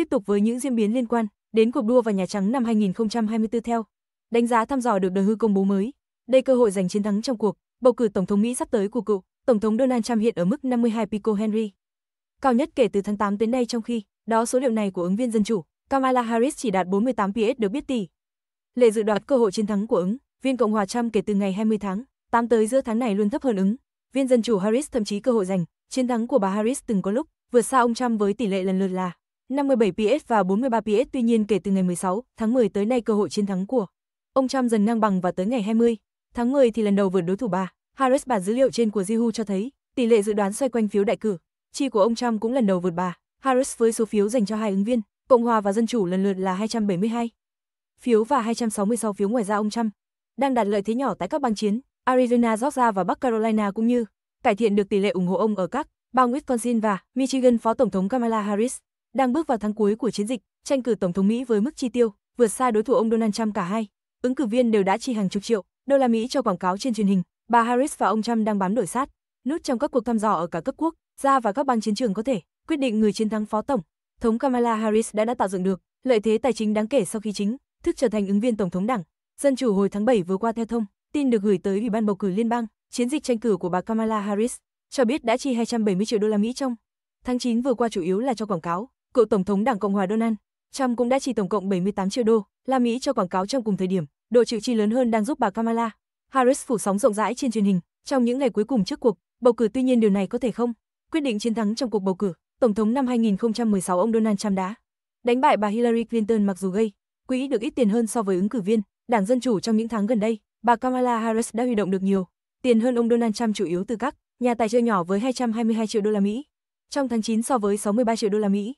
Tiếp tục với những diễn biến liên quan đến cuộc đua vào Nhà Trắng năm 2024 theo. Đánh giá thăm dò được The Hư công bố mới. Đây cơ hội giành chiến thắng trong cuộc bầu cử tổng thống Mỹ sắp tới của cựu tổng thống Donald Trump hiện ở mức 52 pico Henry, cao nhất kể từ tháng 8 đến nay trong khi đó số liệu này của ứng viên dân chủ Kamala Harris chỉ đạt 48 PS được biết tỷ. Lệ dự đoán cơ hội chiến thắng của ứng viên Cộng hòa Trump kể từ ngày 20 tháng 8 tới giữa tháng này luôn thấp hơn ứng viên dân chủ Harris thậm chí cơ hội giành chiến thắng của bà Harris từng có lúc vượt xa ông Trump với tỷ lệ lần lượt là 57 PS và 43 PS tuy nhiên kể từ ngày 16 tháng 10 tới nay cơ hội chiến thắng của ông Trump dần ngang bằng và tới ngày 20 tháng 10 thì lần đầu vượt đối thủ bà Harris bản dữ liệu trên của Yahoo cho thấy tỷ lệ dự đoán xoay quanh phiếu đại cử chi của ông Trump cũng lần đầu vượt bà Harris với số phiếu dành cho hai ứng viên Cộng hòa và Dân chủ lần lượt là 272 phiếu và 266 phiếu ngoài ra ông Trump đang đạt lợi thế nhỏ tại các bang chiến Arizona, Georgia và Bắc Carolina cũng như cải thiện được tỷ lệ ủng hộ ông ở các bang Wisconsin và Michigan Phó Tổng thống Kamala Harris đang bước vào tháng cuối của chiến dịch, tranh cử tổng thống Mỹ với mức chi tiêu vượt xa đối thủ ông Donald Trump cả hai. Ứng cử viên đều đã chi hàng chục triệu đô la Mỹ cho quảng cáo trên truyền hình. Bà Harris và ông Trump đang bám đuổi sát. Nút trong các cuộc thăm dò ở cả cấp quốc gia và các bang chiến trường có thể quyết định người chiến thắng phó tổng thống Kamala Harris đã đã tạo dựng được lợi thế tài chính đáng kể sau khi chính thức trở thành ứng viên tổng thống đảng dân chủ hồi tháng 7 vừa qua theo thông tin được gửi tới ủy ban bầu cử liên bang chiến dịch tranh cử của bà Kamala Harris cho biết đã chi 270 triệu đô la Mỹ trong tháng 9 vừa qua chủ yếu là cho quảng cáo cựu Tổng thống Đảng Cộng hòa Donald Trump cũng đã chi tổng cộng 78 triệu đô la Mỹ cho quảng cáo trong cùng thời điểm, độ chịu chi lớn hơn đang giúp bà Kamala Harris phủ sóng rộng rãi trên truyền hình. Trong những ngày cuối cùng trước cuộc bầu cử tuy nhiên điều này có thể không quyết định chiến thắng trong cuộc bầu cử, Tổng thống năm 2016 ông Donald Trump đã đánh bại bà Hillary Clinton mặc dù gây quỹ được ít tiền hơn so với ứng cử viên, Đảng Dân Chủ trong những tháng gần đây, bà Kamala Harris đã huy động được nhiều tiền hơn ông Donald Trump chủ yếu từ các nhà tài trợ nhỏ với 222 triệu đô la Mỹ. Trong tháng 9 so với 63 triệu đô la Mỹ,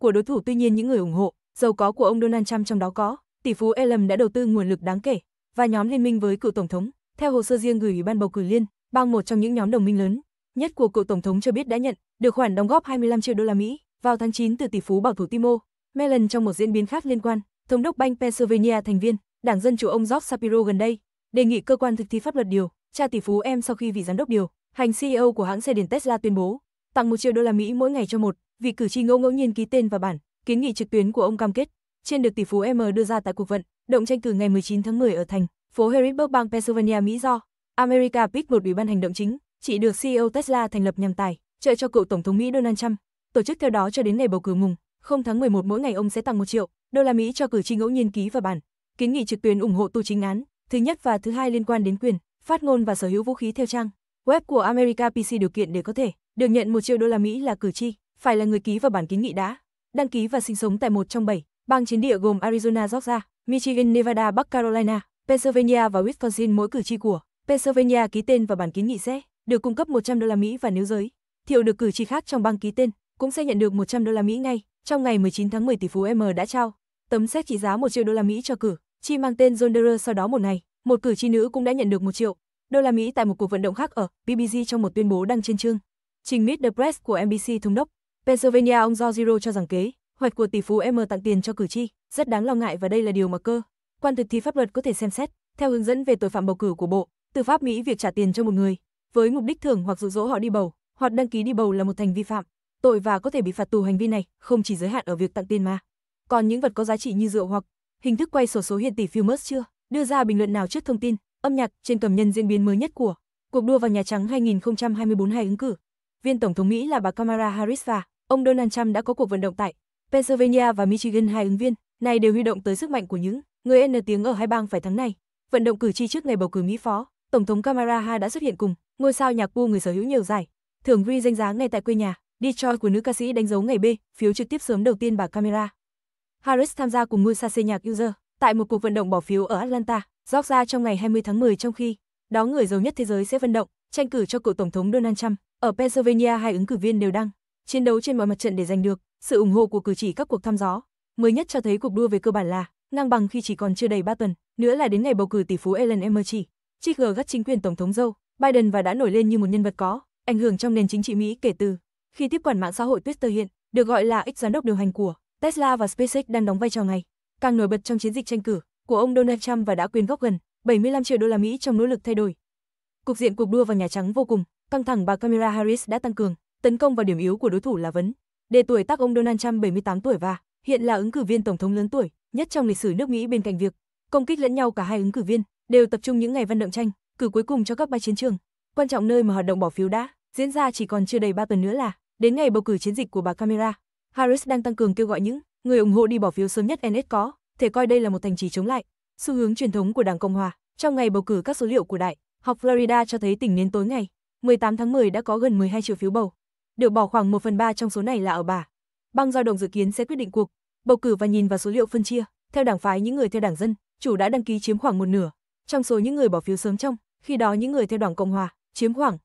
của đối thủ tuy nhiên những người ủng hộ, giàu có của ông Donald Trump trong đó có, tỷ phú Elon đã đầu tư nguồn lực đáng kể và nhóm liên minh với cựu tổng thống, theo hồ sơ riêng gửi Ủy ban bầu cử liên bang một trong những nhóm đồng minh lớn nhất của cựu tổng thống cho biết đã nhận được khoản đóng góp 25 triệu đô la Mỹ vào tháng 9 từ tỷ phú bảo thủ Timo Mellon trong một diễn biến khác liên quan, thống đốc bang Pennsylvania thành viên Đảng Dân Chủ ông Josh Shapiro gần đây đề nghị cơ quan thực thi pháp luật điều tra tỷ phú em sau khi vị giám đốc điều hành CEO của hãng xe điện Tesla tuyên bố tặng một triệu đô la Mỹ mỗi ngày cho một vì cử tri ngẫu ngẫu nhiên ký tên và bản kiến nghị trực tuyến của ông cam kết trên được tỷ phú M đưa ra tại cuộc vận động tranh cử ngày 19 tháng 10 ở thành phố Harrisburg, bang Pennsylvania, Mỹ do America Pick một ủy ban hành động chính, chỉ được CEO Tesla thành lập nhằm tài trợ cho cựu tổng thống Mỹ Donald Trump. Tổ chức theo đó cho đến ngày bầu cử mùng 0 tháng 11 mỗi ngày ông sẽ tặng 1 triệu đô la Mỹ cho cử tri ngẫu nhiên ký và bản kiến nghị trực tuyến ủng hộ tu chính án thứ nhất và thứ hai liên quan đến quyền phát ngôn và sở hữu vũ khí theo trang web của America PC điều kiện để có thể được nhận 1 triệu đô la Mỹ là cử tri phải là người ký vào bản kiến nghị đã. Đăng ký và sinh sống tại một trong bảy bang chiến địa gồm Arizona, Georgia, Michigan, Nevada, Bắc Carolina, Pennsylvania và Wisconsin. Mỗi cử tri của Pennsylvania ký tên vào bản kiến nghị sẽ được cung cấp 100 đô la Mỹ và nếu giới thiệu được cử tri khác trong bang ký tên cũng sẽ nhận được 100 đô la Mỹ ngay. Trong ngày 19 tháng 10 tỷ phú M đã trao tấm xét trị giá 1 triệu đô la Mỹ cho cử tri mang tên John Deere sau đó một ngày, một cử tri nữ cũng đã nhận được 1 triệu đô la Mỹ tại một cuộc vận động khác ở BBC trong một tuyên bố đăng trên chương trình Meet the Press của NBC thống đốc Pennsylvania ông George cho rằng kế hoạch của tỷ phú M tặng tiền cho cử tri rất đáng lo ngại và đây là điều mà cơ quan thực thi pháp luật có thể xem xét theo hướng dẫn về tội phạm bầu cử của Bộ Tư pháp Mỹ việc trả tiền cho một người với mục đích thưởng hoặc dụ dỗ họ đi bầu hoặc đăng ký đi bầu là một thành vi phạm tội và có thể bị phạt tù hành vi này không chỉ giới hạn ở việc tặng tiền mà còn những vật có giá trị như rượu hoặc hình thức quay sổ số hiện tỷ Filmus chưa đưa ra bình luận nào trước thông tin âm nhạc trên cầm nhân diễn biến mới nhất của cuộc đua vào Nhà Trắng 2024 hay ứng cử viên Tổng thống Mỹ là bà Kamala Harris và ông Donald Trump đã có cuộc vận động tại Pennsylvania và Michigan hai ứng viên, này đều huy động tới sức mạnh của những người N tiếng ở hai bang phải thắng này. Vận động cử tri trước ngày bầu cử Mỹ phó, Tổng thống Kamala Harris đã xuất hiện cùng ngôi sao nhạc bu người sở hữu nhiều giải, thưởng Grammy danh giá ngay tại quê nhà, Detroit của nữ ca sĩ đánh dấu ngày B, phiếu trực tiếp sớm đầu tiên bà Kamala. Harris tham gia cùng ngôi sao C nhạc User tại một cuộc vận động bỏ phiếu ở Atlanta, Georgia trong ngày 20 tháng 10 trong khi đó người giàu nhất thế giới sẽ vận động tranh cử cho cựu tổng thống Donald Trump. Ở Pennsylvania hai ứng cử viên đều đang chiến đấu trên mọi mặt trận để giành được sự ủng hộ của cử chỉ các cuộc thăm dò. Mới nhất cho thấy cuộc đua về cơ bản là ngang bằng khi chỉ còn chưa đầy 3 tuần, nữa là đến ngày bầu cử tỷ phú Ellen Emerchi, Trigger gắt chính quyền tổng thống Joe Biden và đã nổi lên như một nhân vật có ảnh hưởng trong nền chính trị Mỹ kể từ khi tiếp quản mạng xã hội Twitter hiện được gọi là ex giám đốc điều hành của Tesla và SpaceX đang đóng vai trò ngày càng nổi bật trong chiến dịch tranh cử của ông Donald Trump và đã quyên góp gần 75 triệu đô la Mỹ trong nỗ lực thay đổi. Cục diện cuộc đua vào Nhà Trắng vô cùng căng thẳng bà Kamala Harris đã tăng cường tấn công vào điểm yếu của đối thủ là vấn. Đề tuổi tác ông Donald Trump 78 tuổi và hiện là ứng cử viên tổng thống lớn tuổi nhất trong lịch sử nước Mỹ bên cạnh việc công kích lẫn nhau cả hai ứng cử viên đều tập trung những ngày văn động tranh cử cuối cùng cho các bãi chiến trường. Quan trọng nơi mà hoạt động bỏ phiếu đã diễn ra chỉ còn chưa đầy 3 tuần nữa là đến ngày bầu cử chiến dịch của bà Camera. Harris đang tăng cường kêu gọi những người ủng hộ đi bỏ phiếu sớm nhất NS có, thể coi đây là một thành trì chống lại xu hướng truyền thống của Đảng Cộng hòa. Trong ngày bầu cử các số liệu của đại học Florida cho thấy tỉnh đến tối ngày 18 tháng 10 đã có gần 12 triệu phiếu bầu đều bỏ khoảng 1 phần 3 trong số này là ở bà. băng giao đồng dự kiến sẽ quyết định cuộc bầu cử và nhìn vào số liệu phân chia, theo đảng phái những người theo đảng dân chủ đã đăng ký chiếm khoảng một nửa, trong số những người bỏ phiếu sớm trong, khi đó những người theo đảng Cộng hòa chiếm khoảng